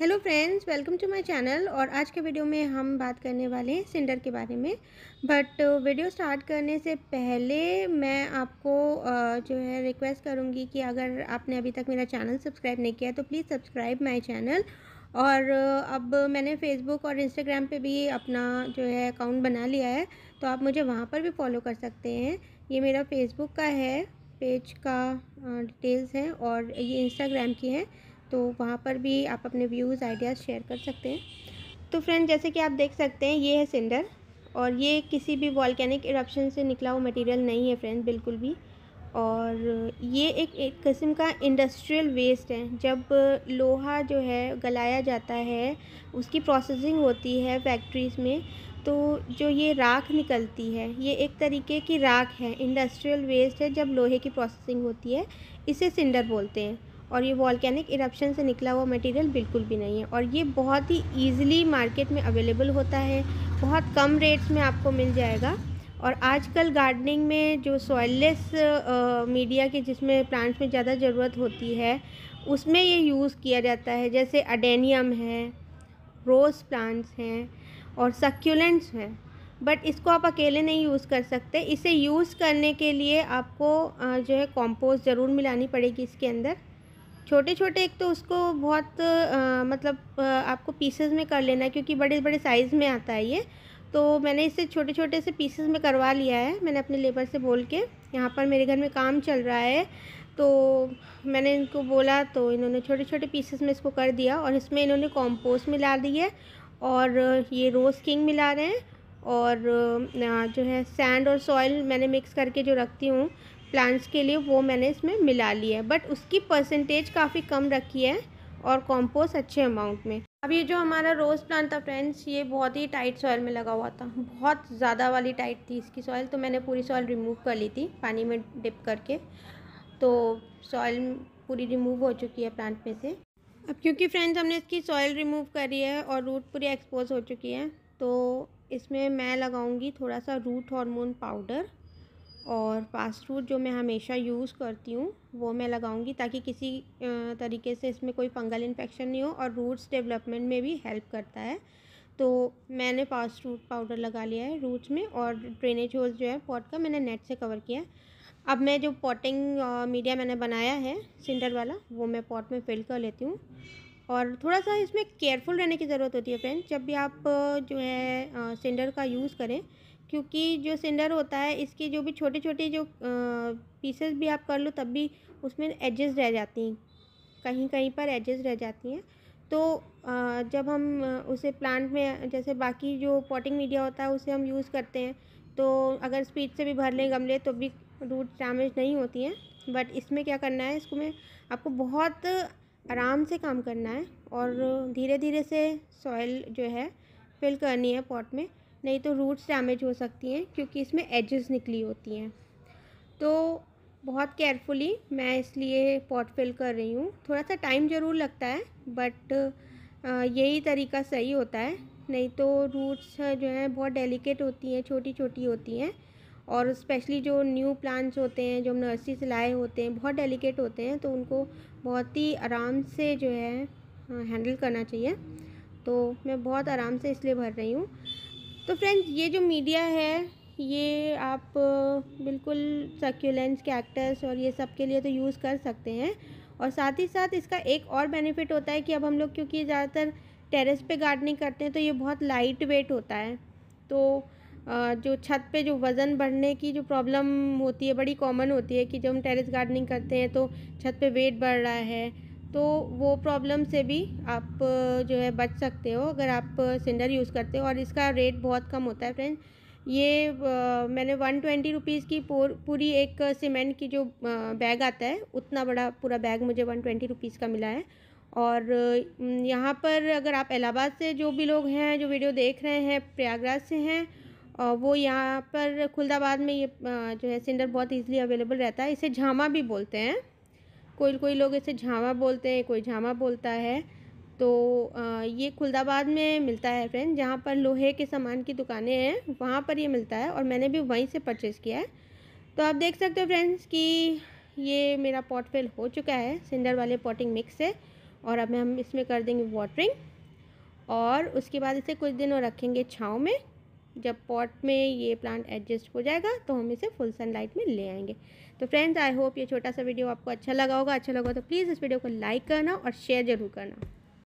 hello friends welcome to my channel और आज के वीडियो में हम बात करने वाले हैं सिंडर के बारे में बट वीडियो स्टार्ट करने से पहले मैं आपको uh, जो है रिक्वेस्ट करूँगी कि अगर आपने अभी तक मेरा चैनल सब्सक्राइब नहीं किया तो प्लीज़ सब्सक्राइब माय चैनल और uh, अब मैंने फेसबुक और इंस्टाग्राम पे भी अपना जो है अकाउंट बना लिया है तो आप मुझे वहाँ पर भी फॉलो कर सकते हैं ये मेरा फेसबुक का है पेज का डिटेल्स uh, है और ये इंस्टाग्राम की है तो वहाँ पर भी आप अपने व्यूज़ आइडियाज़ शेयर कर सकते हैं तो फ्रेंड जैसे कि आप देख सकते हैं ये है सिंडर और ये किसी भी वॉल्केनिक इरप्शन से निकला हुआ मटेरियल नहीं है फ्रेंड बिल्कुल भी और ये एक एक किस्म का इंडस्ट्रियल वेस्ट है जब लोहा जो है गलाया जाता है उसकी प्रोसेसिंग होती है फैक्ट्रीज़ में तो जो ये राख निकलती है ये एक तरीके की राख है इंडस्ट्रियल वेस्ट है जब लोहे की प्रोसेसिंग होती है इसे सिंडर बोलते हैं और ये वॉल्केनिक इरप्शन से निकला हुआ मटेरियल बिल्कुल भी नहीं है और ये बहुत ही ईजिली मार्केट में अवेलेबल होता है बहुत कम रेट्स में आपको मिल जाएगा और आजकल गार्डनिंग में जो सॉइललेस मीडिया के जिसमें प्लांट्स में ज़्यादा ज़रूरत होती है उसमें ये यूज़ किया जाता है जैसे अडेनियम है रोज़ प्लांट्स हैं और सक्यूलेंट्स हैं बट इसको आप अकेले नहीं यूज़ कर सकते इसे यूज़ करने के लिए आपको जो है कॉम्पोस्ट ज़रूर मिलानी पड़ेगी इसके अंदर छोटे छोटे एक तो उसको बहुत आ, मतलब आ, आपको पीसेस में कर लेना है क्योंकि बड़े बड़े साइज़ में आता है ये तो मैंने इसे छोटे छोटे से पीसेस में करवा लिया है मैंने अपने लेबर से बोल के यहाँ पर मेरे घर में काम चल रहा है तो मैंने इनको बोला तो इन्होंने छोटे छोटे पीसेस में इसको कर दिया और इसमें इन्होंने कॉम्पोस्ट मिला दी है और ये रोज़ किंग मिला रहे हैं और जो है सैंड और सॉइल मैंने मिक्स करके जो रखती हूँ प्लांट्स के लिए वो मैंने इसमें मिला लिया है बट उसकी परसेंटेज काफ़ी कम रखी है और कॉम्पोस्ट अच्छे अमाउंट में अब ये जो हमारा रोज़ प्लांट था फ्रेंड्स ये बहुत ही टाइट सॉयल में लगा हुआ था बहुत ज़्यादा वाली टाइट थी इसकी सॉयल तो मैंने पूरी सॉयल रिमूव कर ली थी पानी में डिप करके तो सॉयल पूरी रिमूव हो चुकी है प्लांट में से अब क्योंकि फ्रेंड्स हमने इसकी सॉयल रिमूव करी है और रूट पूरी एक्सपोज हो चुकी है तो इसमें मैं लगाऊंगी थोड़ा सा रूट हार्मोन पाउडर और फास्ट फूड जो मैं हमेशा यूज़ करती हूँ वो मैं लगाऊंगी ताकि किसी तरीके से इसमें कोई फंगल इन्फेक्शन नहीं हो और रूट्स डेवलपमेंट में भी हेल्प करता है तो मैंने फास्ट फूड पाउडर लगा लिया है रूट्स में और ड्रेनेज होल जो है पॉट का मैंने नेट से कवर किया है अब मैं जो पॉटिंग मीडिया मैंने बनाया है सिंडर वाला वो मैं पॉट में फिल कर लेती हूँ और थोड़ा सा इसमें केयरफुल रहने की ज़रूरत होती है फ्रेंड जब भी आप जो है सिंडर का यूज़ करें क्योंकि जो सिंडर होता है इसके जो भी छोटे छोटे जो पीसेस भी आप कर लो तब भी उसमें एजेस रह जाती हैं कहीं कहीं पर एजेस रह जाती हैं तो जब हम उसे प्लांट में जैसे बाकी जो पॉटिंग मीडिया होता है उसे हम यूज़ करते हैं तो अगर स्पीड से भी भर लें गमले तो भी रूट डैमेज नहीं होती हैं बट इसमें क्या करना है इसको में आपको बहुत आराम से काम करना है और धीरे धीरे से सॉइल जो है फिल करनी है पॉट में नहीं तो रूट्स डैमेज हो सकती हैं क्योंकि इसमें एजेस निकली होती हैं तो बहुत केयरफुली मैं इसलिए पॉट फिल कर रही हूँ थोड़ा सा टाइम ज़रूर लगता है बट यही तरीका सही होता है नहीं तो रूट्स जो हैं बहुत डेलिकेट होती हैं छोटी छोटी होती हैं और स्पेशली जो न्यू प्लांट्स होते हैं जो हम नर्सरी से लाए होते हैं बहुत डेलिकेट होते हैं तो उनको बहुत ही आराम से जो है हैंडल करना चाहिए तो मैं बहुत आराम से इसलिए भर रही हूँ तो फ्रेंड्स ये जो मीडिया है ये आप बिल्कुल सक्यूलेंस एक्टर्स और ये सब के लिए तो यूज़ कर सकते हैं और साथ ही साथ इसका एक और बेनिफिट होता है कि अब हम लोग क्योंकि ज़्यादातर टेरेस पे गार्डनिंग करते हैं तो ये बहुत लाइट वेट होता है तो जो छत पे जो वज़न बढ़ने की जो प्रॉब्लम होती है बड़ी कॉमन होती है कि जब हम टेरेस गार्डनिंग करते हैं तो छत पे वेट बढ़ रहा है तो वो प्रॉब्लम से भी आप जो है बच सकते हो अगर आप सिंडर यूज़ करते हो और इसका रेट बहुत कम होता है फ्रेंड ये आ, मैंने वन ट्वेंटी रुपीज़ की पूरी एक सीमेंट की जो बैग आता है उतना बड़ा पूरा बैग मुझे वन ट्वेंटी रुपीज़ का मिला है और यहाँ पर अगर आप इलाहाबाद से जो भी लोग हैं जो वीडियो देख रहे हैं प्रयागराज से हैं और वो यहाँ पर खुलदाबाद में ये जो है सिंडर बहुत इजीली अवेलेबल रहता है इसे झामा भी बोलते हैं कोई कोई लोग इसे झामा बोलते हैं कोई झामा बोलता है तो ये खुलदाबाद में मिलता है फ्रेंड जहाँ पर लोहे के सामान की दुकानें हैं वहाँ पर ये मिलता है और मैंने भी वहीं से परचेज़ किया है तो आप देख सकते हो फ्रेंड्स कि ये मेरा पॉट फेल हो चुका है सिंडर वाले पॉटिंग मिक्स से और अब हम इसमें कर देंगे वाटरिंग और उसके बाद इसे कुछ दिनों रखेंगे छाँव में जब पॉट में ये प्लांट एडजस्ट हो जाएगा तो हम इसे फुल सनलाइट में ले आएंगे तो फ्रेंड्स आई होप ये छोटा सा वीडियो आपको अच्छा लगा होगा अच्छा लगा तो प्लीज़ इस वीडियो को लाइक करना और शेयर ज़रूर करना